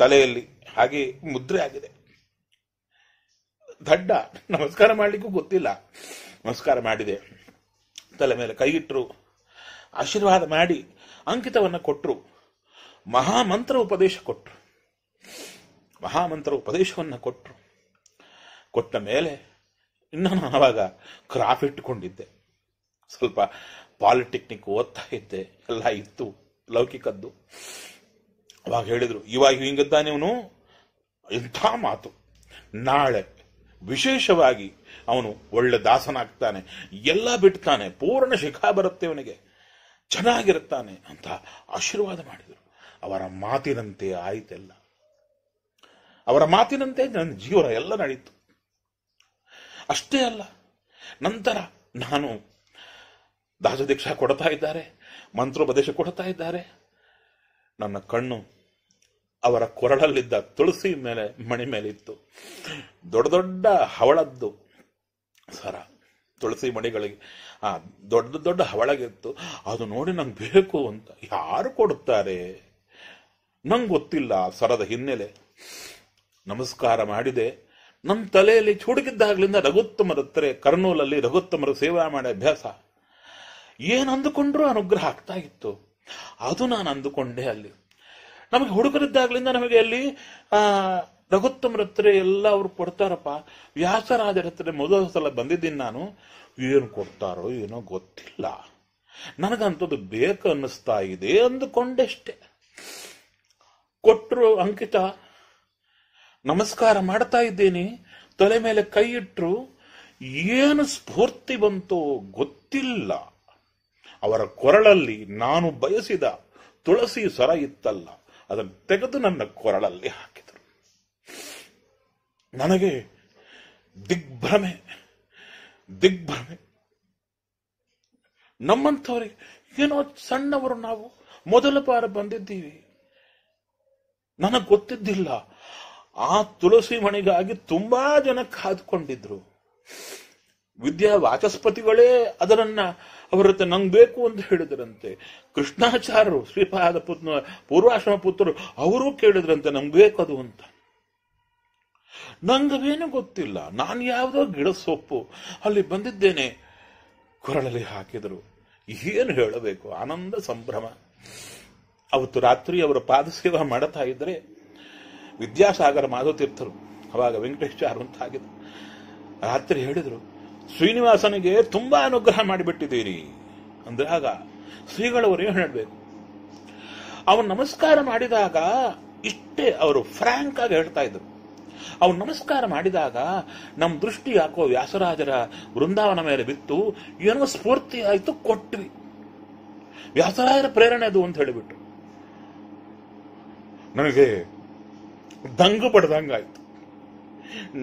ತಲೆಯಲ್ಲಿ ಹಾಗೆ ಮುದ್ರೆ ಆಗಿದೆ ದಡ್ಡ ನಮಸ್ಕಾರ ಮಾಡಲಿಕ್ಕೂ ಗೊತ್ತಿಲ್ಲ ನಮಸ್ಕಾರ ಮಾಡಿದೆ ತಲೆ ಮೇಲೆ ಕೈಗಿಟ್ಟರು ಆಶೀರ್ವಾದ ಮಾಡಿ ಅಂಕಿತವನ್ನು ಕೊಟ್ಟರು ಮಹಾಮಂತ್ರ ಉಪದೇಶ ಕೊಟ್ಟರು ಮಹಾಮಂತ್ರ ಉಪದೇಶವನ್ನು ಕೊಟ್ಟರು ಕೊಟ್ಟ ಮೇಲೆ ಇನ್ನೂ ನಾನು ಆವಾಗ ಕ್ರಾಫ್ ಇಟ್ಟುಕೊಂಡಿದ್ದೆ ಸ್ವಲ್ಪ ಪಾಲಿಟೆಕ್ನಿಕ್ ಓದ್ತಾ ಇದ್ದೆ ಎಲ್ಲ ಇತ್ತು ಲೌಕಿಕದ್ದು ಅವಾಗ ಹೇಳಿದರು ಇವಾಗ ಹಿಂಗಿದ್ದಾನೆ ಇವನು ಇಂಥ ಮಾತು ನಾಳೆ ವಿಶೇಷವಾಗಿ ಅವನು ಒಳ್ಳೆ ದಾಸನಾಗ್ತಾನೆ ಎಲ್ಲ ಬಿಡ್ತಾನೆ ಪೂರ್ಣ ಶಿಖಾ ಬರುತ್ತೆ ಅವನಿಗೆ ಚೆನ್ನಾಗಿರುತ್ತಾನೆ ಅಂತ ಆಶೀರ್ವಾದ ಮಾಡಿದರು ಅವರ ಮಾತಿನಂತೆ ಆಯಿತೆಲ್ಲ ಅವರ ಮಾತಿನಂತೆ ನನ್ನ ಜೀವನ ಎಲ್ಲ ನಡೀತು ಅಷ್ಟೇ ಅಲ್ಲ ನಂತರ ನಾನು ದಾಸದೀಕ್ಷಾ ಕೊಡ್ತಾ ಇದ್ದಾರೆ ಮಂತ್ರೋಪದೇಶ ಕೊಡ್ತಾ ಇದ್ದಾರೆ ನನ್ನ ಕಣ್ಣು ಅವರ ಕೊರಳಲ್ಲಿದ್ದ ತುಳಸಿ ಮೇಲೆ ಮಣಿ ಮೇಲಿತ್ತು ದೊಡ್ಡ ದೊಡ್ಡ ಹವಳದ್ದು ಸರ ತುಳಸಿ ಮಣಿಗಳಿಗೆ ಆ ದೊಡ್ಡ ದೊಡ್ಡ ಹವಳಗಿತ್ತು ಅದು ನೋಡಿ ನಂಗೆ ಬೇಕು ಅಂತ ಯಾರು ಕೊಡುತ್ತಾರೆ ನಂಗೆ ಗೊತ್ತಿಲ್ಲ ಸರದ ಹಿನ್ನೆಲೆ ನಮಸ್ಕಾರ ಮಾಡಿದೆ ನಮ್ಮ ತಲೆಯಲ್ಲಿ ಚುಡುಕಿದ್ದಾಗಲಿಂದ ರಘುತ್ತಮರತ್ತರೆ ಕರ್ನೂಲಲ್ಲಿ ರಘುತ್ತಮರು ಸೇವಾ ಮಾಡಿ ಅಭ್ಯಾಸ ಏನು ಅಂದುಕೊಂಡ್ರು ಅನುಗ್ರಹ ಆಗ್ತಾ ಇತ್ತು ಅದು ನಾನು ಅಂದುಕೊಂಡೆ ಅಲ್ಲಿ ನಮಗೆ ಹುಡುಗರಿದ್ದಾಗ್ಲಿಂದ ನಮಗೆ ಅಲ್ಲಿ ಆ ಹತ್ರ ಎಲ್ಲ ಅವ್ರು ಕೊಡ್ತಾರಪ್ಪ ವ್ಯಾಸರಾಜರ ಹತ್ರ ಮೊದಲ ಸಲ ಬಂದಿದ್ದೀನಿ ನಾನು ಏನು ಕೊಡ್ತಾರೋ ಏನೋ ಗೊತ್ತಿಲ್ಲ ನನಗಂಥದ್ದು ಬೇಕು ಅನ್ನಿಸ್ತಾ ಇದೆ ಅಂದುಕೊಂಡೆಷ್ಟೆ ಕೊಟ್ಟರು ಅಂಕಿತ ನಮಸ್ಕಾರ ಮಾಡ್ತಾ ಇದ್ದೀನಿ ತಲೆ ಮೇಲೆ ಕೈ ಇಟ್ಟರು ಏನು ಸ್ಫೂರ್ತಿ ಬಂತು ಗೊತ್ತಿಲ್ಲ ಅವರ ಕೊರಳಲ್ಲಿ ನಾನು ಬಯಸಿದ ತುಳಸಿ ಸರ ಇತ್ತಲ್ಲ ಅದನ್ನು ತೆಗೆದು ನನ್ನ ಕೊರಳಲ್ಲಿ ಹಾಕಿದರು ನನಗೆ ದಿಗ್ಭ್ರಮೆ ದಿಗ್ಭ್ರಮೆ ನಮ್ಮಂಥವ್ರಿಗೆ ಏನೋ ಸಣ್ಣವರು ನಾವು ಮೊದಲ ಬಾರ ಬಂದಿದ್ದೀವಿ ನನಗೆ ಗೊತ್ತಿದ್ದಿಲ್ಲ ಆ ತುಳಸಿ ಮಣಿಗಾಗಿ ತುಂಬಾ ಜನ ಕಾದುಕೊಂಡಿದ್ರು ವಿದ್ಯಾ ವಾಚಸ್ಪತಿಗಳೇ ಅದರನ್ನ ಅವರ ಹತ್ರ ನಂಗೆ ಬೇಕು ಅಂತ ಹೇಳಿದ್ರಂತೆ ಕೃಷ್ಣಾಚಾರ್ಯರು ಶ್ರೀಪಾದ ಪುತ್ರ ಪೂರ್ವಾಶ್ರಮ ಪುತ್ರರು ಅವರು ಕೇಳಿದ್ರಂತೆ ನಮ್ಗೆ ಅದು ಅಂತ ನಂಗವೇನು ಗೊತ್ತಿಲ್ಲ ನಾನು ಯಾವುದೋ ಗಿಡ ಸೊಪ್ಪು ಅಲ್ಲಿ ಬಂದಿದ್ದೇನೆ ಕೊರಳಲ್ಲಿ ಹಾಕಿದರು ಏನು ಹೇಳಬೇಕು ಆನಂದ ಸಂಭ್ರಮ ಅವತ್ತು ರಾತ್ರಿ ಅವರ ಸೇವಾ ಮಾಡುತ್ತಾ ಇದ್ರೆ ವಿದ್ಯಾಸಾಗರ ತೀರ್ಥರು ಅವಾಗ ವೆಂಕಟೇಶ್ವರ ಅಂತ ಆಗಿದ್ರು ರಾತ್ರಿ ಹೇಳಿದರು ಶ್ರೀನಿವಾಸನಿಗೆ ತುಂಬಾ ಅನುಗ್ರಹ ಮಾಡಿಬಿಟ್ಟಿದ್ದೀರಿ ಅಂದಾಗ ಶ್ರೀಗಳವರು ಹೇಳಬೇಕು ಅವನು ನಮಸ್ಕಾರ ಮಾಡಿದಾಗ ಇಷ್ಟೇ ಅವರು ಫ್ರ್ಯಾಂಕ್ ಆಗಿ ಹೇಳ್ತಾ ಇದ್ರು ಅವನು ನಮಸ್ಕಾರ ಮಾಡಿದಾಗ ನಮ್ಮ ದೃಷ್ಟಿ ಯಾಕೋ ವ್ಯಾಸರಾಜರ ವೃಂದಾವನ ಮೇಲೆ ಬಿತ್ತು ಏನೋ ಸ್ಫೂರ್ತಿ ಆಯಿತು ಕೊಟ್ವಿ ವ್ಯಾಸರಾಜರ ಪ್ರೇರಣೆ ಅದು ಅಂತ ಹೇಳಿಬಿಟ್ರು ನನಗೆ ದಂಗು ಪಡೆದಂಗಾಯ್ತು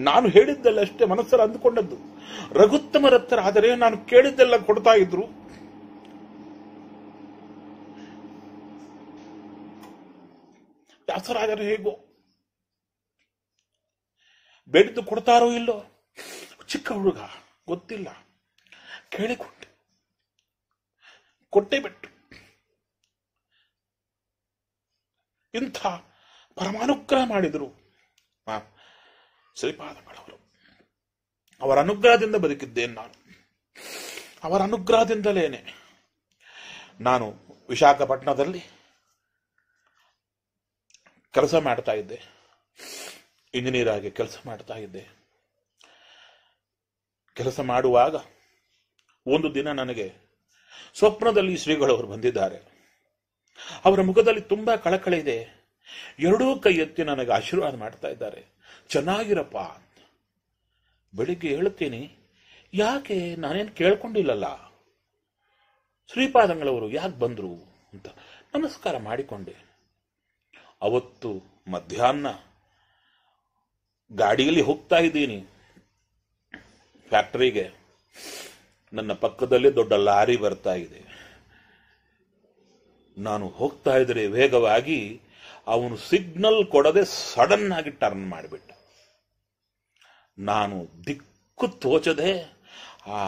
ನಾನು ಹೇಳಿದ್ದಲ್ಲಷ್ಟೇ ಮನಸ್ಸಲ್ಲಿ ಅಂದುಕೊಂಡದ್ದು ರಘುತ್ತಮ ರಥರಾದರೆ ನಾನು ಕೇಳಿದ್ದೆಲ್ಲ ಕೊಡ್ತಾ ಇದ್ರು ವ್ಯಾಸರಾಜರು ಹೇಗೋ ಬೇಡಿದ್ದು ಕೊಡ್ತಾರೋ ಇಲ್ಲೋ ಚಿಕ್ಕ ಹುಡುಗ ಗೊತ್ತಿಲ್ಲ ಕೇಳಿಕೊಟ್ಟೆ ಕೊಟ್ಟೆ ಬಿಟ್ಟು ಇಂಥ ಪರಮಾನುಗ್ರಹ ಮಾಡಿದರು ಶ್ರೀಪಾದಗಳವರು ಅವರ ಅನುಗ್ರಹದಿಂದ ಬದುಕಿದ್ದೇನೆ ನಾನು ಅವರ ಅನುಗ್ರಹದಿಂದಲೇನೆ ನಾನು ವಿಶಾಖಪಟ್ಟಣದಲ್ಲಿ ಕೆಲಸ ಮಾಡ್ತಾ ಇದ್ದೆ ಇಂಜಿನಿಯರ್ ಆಗಿ ಕೆಲಸ ಮಾಡ್ತಾ ಇದ್ದೆ ಕೆಲಸ ಮಾಡುವಾಗ ಒಂದು ದಿನ ನನಗೆ ಸ್ವಪ್ನದಲ್ಲಿ ಶ್ರೀಗಳವರು ಬಂದಿದ್ದಾರೆ ಅವರ ಮುಖದಲ್ಲಿ ತುಂಬಾ ಕಳಕಳಿ ಇದೆ ಎರಡೂ ಕೈ ಎತ್ತಿ ನನಗೆ ಆಶೀರ್ವಾದ ಮಾಡ್ತಾ ಇದ್ದಾರೆ ಚೆನ್ನಾಗಿರಪ್ಪ ಬೆಳಿಗ್ಗೆ ಹೇಳುತ್ತೇನೆ ಯಾಕೆ ನಾನೇನು ಕೇಳ್ಕೊಂಡಿಲ್ಲಲ್ಲ ಶ್ರೀಪಾದಂಗಳವರು ಯಾಕೆ ಬಂದರು ಅಂತ ನಮಸ್ಕಾರ ಮಾಡಿಕೊಂಡೆ ಅವತ್ತು ಮಧ್ಯಾಹ್ನ ಗಾಡಿಯಲ್ಲಿ ಹೋಗ್ತಾ ಇದ್ದೀನಿ ಫ್ಯಾಕ್ಟರಿಗೆ ನನ್ನ ಪಕ್ಕದಲ್ಲಿ ದೊಡ್ಡ ಲಾರಿ ಬರ್ತಾ ಇದೆ ನಾನು ಹೋಗ್ತಾ ಇದ್ರೆ ವೇಗವಾಗಿ ಅವನು ಸಿಗ್ನಲ್ ಕೊಡದೆ ಸಡನ್ ಆಗಿ ಟರ್ನ್ ಮಾಡಿಬಿಟ್ಟ ನಾನು ದಿಕ್ಕು ತೋಚದೆ ಆ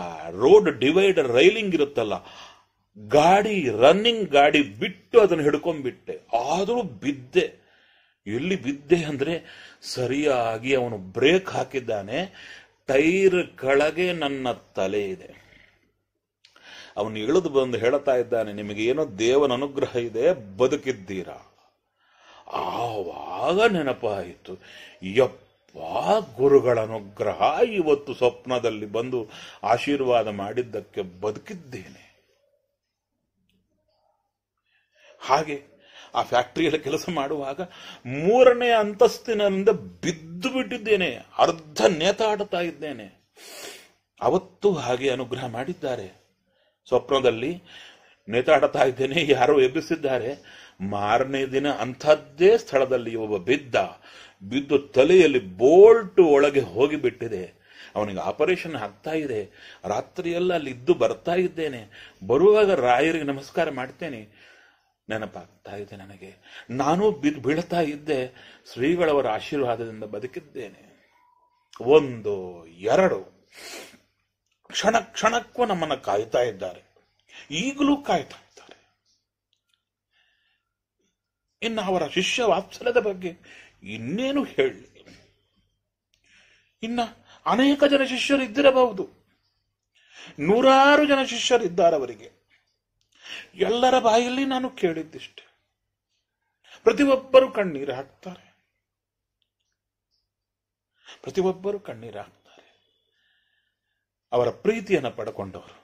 ರೋಡ್ ಡಿವೈಡರ್ ರೈಲಿಂಗ್ ಇರುತ್ತಲ್ಲ ಗಾಡಿ ರನ್ನಿಂಗ್ ಗಾಡಿ ಬಿಟ್ಟು ಅದನ್ನು ಹಿಡ್ಕೊಂಡ್ಬಿಟ್ಟೆ ಆದರೂ ಬಿದ್ದೆ ಎಲ್ಲಿ ಬಿದ್ದೆ ಅಂದ್ರೆ ಸರಿಯಾಗಿ ಅವನು ಬ್ರೇಕ್ ಹಾಕಿದ್ದಾನೆ ಟೈರ್ ಕೆಳಗೆ ನನ್ನ ತಲೆ ಇದೆ ಅವನು ಇಳಿದು ಬಂದು ಹೇಳ್ತಾ ಇದ್ದಾನೆ ನಿಮಗೇನೋ ದೇವನ ಅನುಗ್ರಹ ಇದೆ ಬದುಕಿದ್ದೀರಾ ಆವಾಗ ನೆನಪಾಯಿತು ಯಪ್ಪ ಆ ಗುರುಗಳ ಅನುಗ್ರಹ ಇವತ್ತು ಸ್ವಪ್ನದಲ್ಲಿ ಬಂದು ಆಶೀರ್ವಾದ ಮಾಡಿದ್ದಕ್ಕೆ ಬದುಕಿದ್ದೇನೆ ಹಾಗೆ ಆ ಫ್ಯಾಕ್ಟರಿಯಲ್ಲಿ ಕೆಲಸ ಮಾಡುವಾಗ ಮೂರನೇ ಅಂತಸ್ತಿನಿಂದ ಬಿದ್ದು ಬಿಟ್ಟಿದ್ದೇನೆ ಅರ್ಧ ನೇತಾಡ್ತಾ ಇದ್ದೇನೆ ಅವತ್ತು ಹಾಗೆ ಅನುಗ್ರಹ ಮಾಡಿದ್ದಾರೆ ಸ್ವಪ್ನದಲ್ಲಿ ನೇತಾಡ್ತಾ ಇದ್ದೇನೆ ಯಾರೋ ಎಬ್ಬಿಸಿದ್ದಾರೆ ಮಾರನೇ ದಿನ ಅಂಥದ್ದೇ ಸ್ಥಳದಲ್ಲಿ ಒಬ್ಬ ಬಿದ್ದ ಬಿದ್ದು ತಲೆಯಲ್ಲಿ ಬೋಲ್ಟ್ ಒಳಗೆ ಹೋಗಿಬಿಟ್ಟಿದೆ ಅವನಿಗೆ ಆಪರೇಷನ್ ಆಗ್ತಾ ಇದೆ ರಾತ್ರಿಯೆಲ್ಲ ಅಲ್ಲಿ ಇದ್ದು ಬರ್ತಾ ಇದ್ದೇನೆ ಬರುವಾಗ ರಾಯರಿಗೆ ನಮಸ್ಕಾರ ಮಾಡ್ತೇನೆ ನೆನಪಾಗ್ತಾ ಇದೆ ನನಗೆ ನಾನು ಬಿದ್ದು ಬೀಳ್ತಾ ಇದ್ದೆ ಶ್ರೀಗಳವರ ಆಶೀರ್ವಾದದಿಂದ ಬದುಕಿದ್ದೇನೆ ಒಂದು ಎರಡು ಕ್ಷಣ ಕ್ಷಣಕ್ಕೂ ನಮ್ಮನ್ನು ಕಾಯ್ತಾ ಇದ್ದಾರೆ ಈಗಲೂ ಕಾಯ್ತಾ ಇನ್ನು ಅವರ ಶಿಷ್ಯ ವಾತ್ಸಲ್ಯದ ಬಗ್ಗೆ ಇನ್ನೇನು ಹೇಳಿ ಇನ್ನ ಅನೇಕ ಜನ ಶಿಷ್ಯರು ಇದ್ದಿರಬಹುದು ನೂರಾರು ಜನ ಶಿಷ್ಯರಿದ್ದಾರೆ ಅವರಿಗೆ ಎಲ್ಲರ ಬಾಯಲ್ಲಿ ನಾನು ಕೇಳಿದ್ದಿಷ್ಟೆ ಪ್ರತಿಯೊಬ್ಬರು ಕಣ್ಣೀರು ಹಾಕ್ತಾರೆ ಪ್ರತಿಯೊಬ್ಬರು ಕಣ್ಣೀರು ಹಾಕ್ತಾರೆ ಅವರ ಪ್ರೀತಿಯನ್ನು ಪಡ್ಕೊಂಡವರು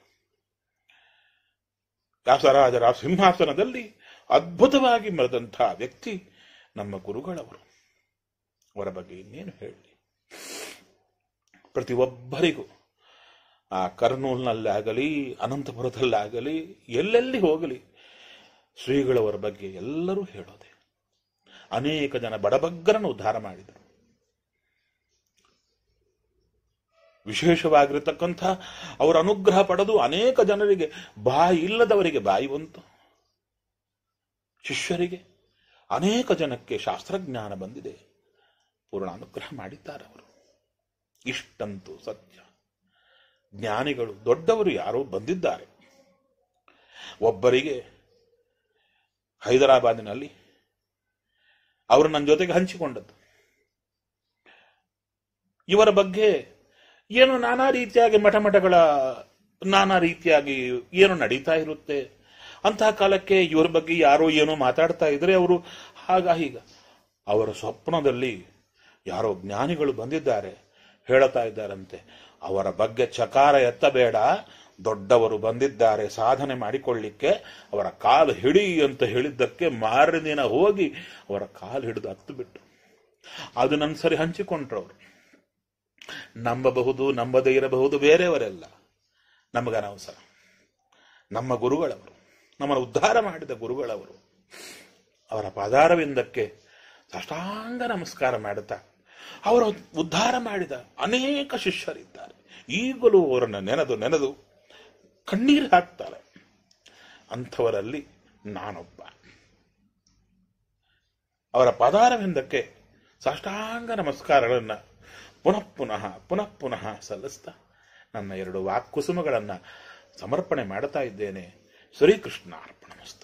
ದಾಸರಾಜರ ಸಿಂಹಾಸನದಲ್ಲಿ ಅದ್ಭುತವಾಗಿ ಮರೆದಂತಹ ವ್ಯಕ್ತಿ ನಮ್ಮ ಗುರುಗಳವರು ಅವರ ಬಗ್ಗೆ ಇನ್ನೇನು ಹೇಳಿ ಪ್ರತಿಯೊಬ್ಬರಿಗೂ ಆ ಕರ್ನೂಲ್ನಲ್ಲಾಗಲಿ ಅನಂತಪುರದಲ್ಲಾಗಲಿ ಎಲ್ಲೆಲ್ಲಿ ಹೋಗಲಿ ಶ್ರೀಗಳವರ ಬಗ್ಗೆ ಎಲ್ಲರೂ ಹೇಳೋದೆ ಅನೇಕ ಜನ ಬಡಬಗ್ಗರನ್ನು ಉದ್ಧಾರ ಮಾಡಿದರು ವಿಶೇಷವಾಗಿರತಕ್ಕಂಥ ಅವರ ಅನುಗ್ರಹ ಪಡೆದು ಅನೇಕ ಜನರಿಗೆ ಬಾಯಿ ಇಲ್ಲದವರಿಗೆ ಬಾಯಿ ಬಂತು ಶಿಷ್ಯರಿಗೆ ಅನೇಕ ಜನಕ್ಕೆ ಶಾಸ್ತ್ರಜ್ಞಾನ ಬಂದಿದೆ ಪೂರ್ಣ ಅನುಗ್ರಹ ಮಾಡಿದ್ದಾರೆ ಅವರು ಇಷ್ಟಂತೂ ಸತ್ಯ ಜ್ಞಾನಿಗಳು ದೊಡ್ಡವರು ಯಾರೋ ಬಂದಿದ್ದಾರೆ ಒಬ್ಬರಿಗೆ ಹೈದರಾಬಾದಿನಲ್ಲಿ ಅವರು ನನ್ನ ಜೊತೆಗೆ ಹಂಚಿಕೊಂಡದ್ದು ಇವರ ಬಗ್ಗೆ ಏನು ನಾನಾ ರೀತಿಯಾಗಿ ಮಠಮಠಗಳ ನಾನಾ ರೀತಿಯಾಗಿ ಏನು ನಡೀತಾ ಇರುತ್ತೆ ಅಂತಹ ಕಾಲಕ್ಕೆ ಇವರ ಬಗ್ಗೆ ಯಾರೋ ಏನೋ ಮಾತಾಡ್ತಾ ಇದ್ರೆ ಅವರು ಹಾಗ ಹೀಗ ಅವರ ಸ್ವಪ್ನದಲ್ಲಿ ಯಾರೋ ಜ್ಞಾನಿಗಳು ಬಂದಿದ್ದಾರೆ ಹೇಳತಾ ಇದ್ದಾರಂತೆ ಅವರ ಬಗ್ಗೆ ಚಕಾರ ಎತ್ತಬೇಡ ದೊಡ್ಡವರು ಬಂದಿದ್ದಾರೆ ಸಾಧನೆ ಮಾಡಿಕೊಳ್ಳಿಕ್ಕೆ ಅವರ ಕಾಲು ಹಿಡಿ ಅಂತ ಹೇಳಿದ್ದಕ್ಕೆ ಮಾರಿನ ಹೋಗಿ ಅವರ ಕಾಲು ಹಿಡಿದು ಹತ್ತು ಬಿಟ್ಟು ಅದು ನನ್ನ ಸರಿ ಹಂಚಿಕೊಂಡ್ರು ಅವರು ನಂಬಬಹುದು ನಂಬದೇ ಇರಬಹುದು ಬೇರೆಯವರೆಲ್ಲ ನಮಗನವಸರ ನಮ್ಮ ಗುರುಗಳವರು ನಮ್ಮನ್ನು ಉದ್ಧಾರ ಮಾಡಿದ ಗುರುಗಳವರು ಅವರ ಪಾದಾರವಿಂದಕ್ಕೆ ಸಾಷ್ಟಾಂಗ ನಮಸ್ಕಾರ ಮಾಡುತ್ತಾ ಅವರು ಉದ್ಧಾರ ಮಾಡಿದ ಅನೇಕ ಶಿಷ್ಯರಿದ್ದಾರೆ ಈಗಲೂ ಅವರನ್ನು ನೆನೆದು ನೆನೆದು ಕಣ್ಣೀರು ಹಾಕ್ತಾರೆ ಅಂಥವರಲ್ಲಿ ನಾನೊಬ್ಬ ಅವರ ಪಾದಾರವಿಂದಕ್ಕೆ ಸಾಷ್ಟಾಂಗ ನಮಸ್ಕಾರಗಳನ್ನು ಪುನಃ ಪುನಃ ಪುನಃ ಪುನಃ ಸಲ್ಲಿಸ್ತಾ ನನ್ನ ಎರಡು ವಾಕ್ಕುಸುಮಗಳನ್ನು ಸಮರ್ಪಣೆ ಮಾಡುತ್ತಾ ಇದ್ದೇನೆ श्री कृष्णार्पणमस्तु